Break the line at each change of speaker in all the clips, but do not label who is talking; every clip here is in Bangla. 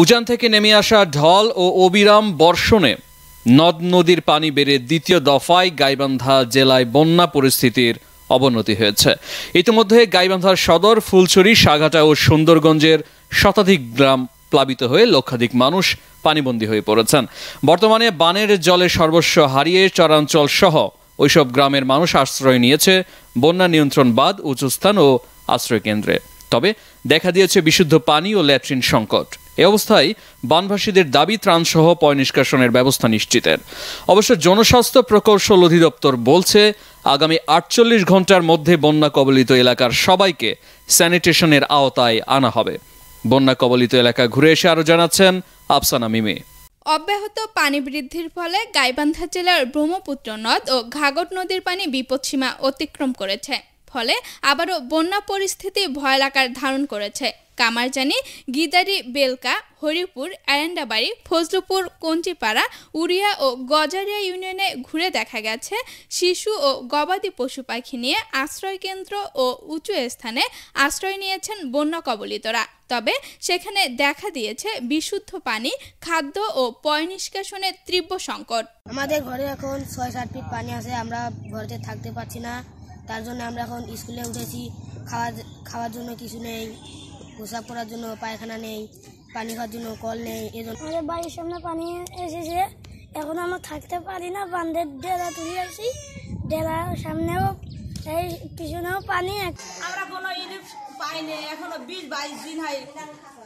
উজান থেকে নেমে আসা ঢল ও অবিরাম বর্ষণে নদ নদীর পানি বেড়ে দ্বিতীয় দফায় গাইবান্ধা জেলায় বন্যা পরিস্থিতির অবনতি হয়েছে ইতিমধ্যে গাইবান্ধার সদর ফুলছড়ি সাঘাটা ও সুন্দরগঞ্জের শতাধিক গ্রাম প্লাবিত হয়ে লক্ষাধিক মানুষ পানিবন্দী হয়ে পড়েছেন বর্তমানে বানের জলে সর্বস্ব হারিয়ে চরাঞ্চল সহ ওইসব গ্রামের মানুষ আশ্রয় নিয়েছে বন্যা নিয়ন্ত্রণ বাদ উঁচুস্থান ও আশ্রয় কেন্দ্রে তবে দেখা দিয়েছে বিশুদ্ধ পানি ও ল্যাট্রিন সংকট এ অবস্থায় বানভাসীদের দাবি ত্রাণসহ পয় নিষ্কাশনের ব্যবস্থা নিশ্চিতের অবশ্য জনস্বাস্থ্য প্রকৌশল অধিদপ্তর বলছে আগামী আটচল্লিশ ঘন্টার মধ্যে বন্যা কবলিত এলাকার সবাইকে স্যানিটেশনের আওতায় আনা হবে বন্যা কবলিত এলাকা ঘুরে এসে আরও জানাচ্ছেন আফসানা মিমি
অব্যাহত পানি বৃদ্ধির ফলে গাইবান্ধা জেলার ব্রহ্মপুত্র নদ ও ঘাগট নদীর পানি বিপদসীমা অতিক্রম করেছে ফলে আবারও বন্যা পরিস্থিতি ভয়ালাকার ধারণ করেছে কামারজানি গিদারি বেলকা হরিপুর এরেন্ডাবাড়ি ফজলুপুর কঞ্চিপাড়া উড়িয়া ও গজারিয়া ইউনিয়নে ঘুরে দেখা গেছে শিশু ও গবাদি পশু পাখি নিয়ে আশ্রয়কেন্দ্র ও উঁচু স্থানে আশ্রয় নিয়েছেন বন্যা কবলিতরা তবে সেখানে দেখা দিয়েছে বিশুদ্ধ পানি খাদ্য ও পয় নিষ্কাশনের তীব্র সংকট আমাদের ঘরে এখন ছয় সাত ফিট পানি আছে আমরা ঘরে থাকতে পারছি না তার জন্য আমরা এখন স্কুলে উঠেছি খাওয়া খাওয়ার জন্য কিছু নেই পোশাক করার জন্য পায়খানা নেই পানি খাওয়ার জন্য কল নেই এজন্য আমাদের বাড়ির সামনে পানি এসেছে এখন আমরা থাকতে পারি না বান্ধের ডেরা তুলে আসি ডেরার সামনেও এই পিছনেও পানি আমরা কোনো ইলিপ পাইনি এখনো বিশ বাইশ দিন হয়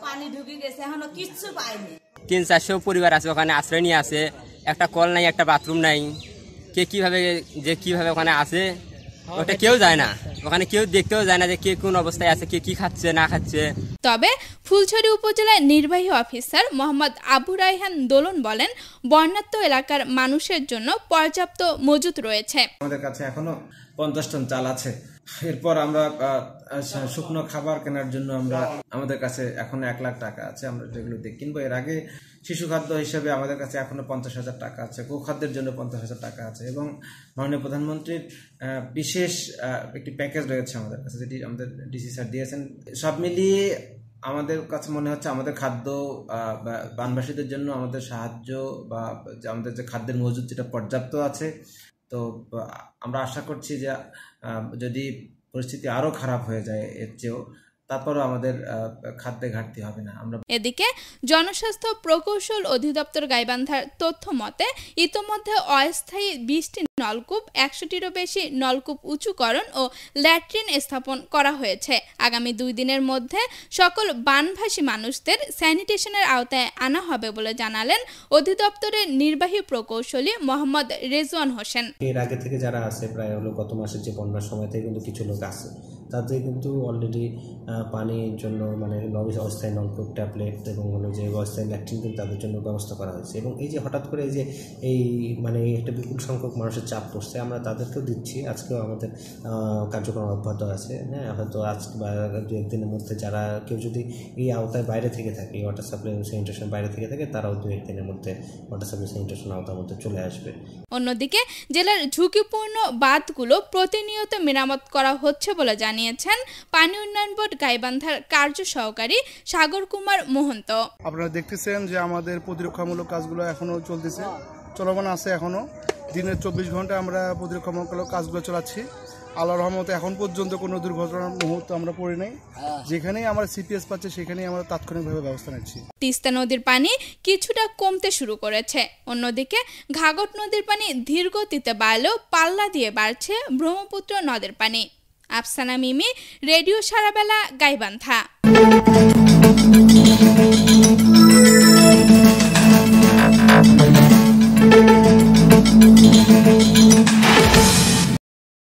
পানি ঢুকে গেছে এখনো কিচ্ছু পাইনি
তিন চারশো পরিবার আছে ওখানে আশ্রয় নিয়ে আছে একটা কল নাই একটা বাথরুম নাই কে কিভাবে যে কিভাবে ওখানে আছে
ওটা কেউ যায় না
ওখানে কেউ দেখতেও যায় না যে কে কোন অবস্থায় আছে কে কি খাচ্ছে না খাচ্ছে
তবে ফুলছড়ি উপজেলার নির্বাহী অফিসার মোহাম্মদ আবু রায়হান দোলন বলেন বর্ণাত্ম এলাকার মানুষের জন্য পর্যাপ্ত মজুত রয়েছে
আমাদের কাছে এখনো পঞ্চাশ টন চাল আছে এরপর আমরা শুকনো খাবার কেনার জন্য আমরা আমাদের কাছে এখন এক লাখ টাকা আছে আমরা যেগুলো দিয়ে কিনবো এর আগে শিশু খাদ্য হিসেবে আমাদের কাছে এখনো পঞ্চাশ হাজার টাকা আছে গোখাদ্যের জন্য পঞ্চাশ হাজার টাকা আছে এবং মাননীয় প্রধানমন্ত্রীর বিশেষ একটি প্যাকেজ রয়েছে আমাদের কাছে যেটি আমাদের ডিসি স্যার দিয়েছেন সব মিলিয়ে আমাদের কাছে মনে হচ্ছে আমাদের খাদ্য বানবাসীদের জন্য আমাদের সাহায্য বা আমাদের যে খাদ্যের মজুদ যেটা পর্যাপ্ত আছে তো আমরা আশা করছি যে যদি পরিস্থিতি আরও খারাপ হয়ে যায় এর চেয়েও তারপরও আমাদের খাদ্যে ঘাটতি হবে না আমরা
এদিকে জনস্বাস্থ্য প্রকৌশল অধিদপ্তর গাইবান্ধার তথ্য মতে ইতোমধ্যে অস্থায়ী বিশটি নলকূপ একশোটিরও বেশি নলকূপ উঁচুকরণ ও ল্যাট্রিন স্থাপন করা হয়েছে আগামী দুই দিনের মধ্যে সকল বানভাসী মানুষদের স্যানিটেশনের আওতায় আনা হবে বলে জানালেন অধিদপ্তরের নির্বাহী প্রকৌশলী মোহাম্মদ রেজওয়ান হোসেন
এর আগে থেকে যারা আছে প্রায় হলো গত মাসের যে বন্যার সময় থেকে কিন্তু কিছু লোক আছে তাতে কিন্তু অলরেডি পানির জন্য মানে অস্থায়ী নলকূপ ট্যাবলেট এবং হলো যে অস্থায়ী ল্যাট্রিন কিন্তু তাদের জন্য ব্যবস্থা করা হয়েছে এবং এই যে হঠাৎ করে যে এই মানে একটা বিপুল সংখ্যক মানুষের চাপ পড়ছে আমরা তাদেরকেও দিচ্ছি আজকেও আমাদের কার্যক্রম অব্যাহত আছে হ্যাঁ হয়তো আজ বা দু একদিনের মধ্যে যারা কেউ যদি এই আওতায় বাইরে থেকে থাকে ওয়াটার সাপ্লাই স্যানিটেশন বাইরে থেকে থাকে তারাও দু একদিনের মধ্যে ওয়াটার সাপ্লাই স্যানিটেশন আওতার মধ্যে চলে আসবে
অন্যদিকে জেলার ঝুঁকিপূর্ণ বাঁধগুলো প্রতিনিয়ত মেরামত করা হচ্ছে বলে জানি জানিয়েছেন পানি উন্নয়ন বোর্ড গাইবান্ধার কার্য সহকারী সাগর কুমার মোহন্ত আপনারা দেখতেছেন যে আমাদের প্রতিরক্ষামূলক কাজগুলো এখনো চলতেছে চলমান আছে এখনো দিনের চব্বিশ ঘন্টা আমরা প্রতিরক্ষামূলক কাজগুলো চালাচ্ছি আল্লাহ রহমতে এখন পর্যন্ত কোনো দুর্ঘটনার মুহূর্ত আমরা পড়ি নাই যেখানেই আমরা সিপিএস পাচ্ছে সেখানেই আমরা তাৎক্ষণিকভাবে ব্যবস্থা নিচ্ছি তিস্তা নদীর পানি কিছুটা কমতে শুরু করেছে অন্যদিকে ঘাগট নদীর পানি ধীরগতিতে বাড়লেও পাল্লা দিয়ে বাড়ছে ব্রহ্মপুত্র নদের পানি আফসানা মিমি রেডিও সারাবেলা গাইবান্ধা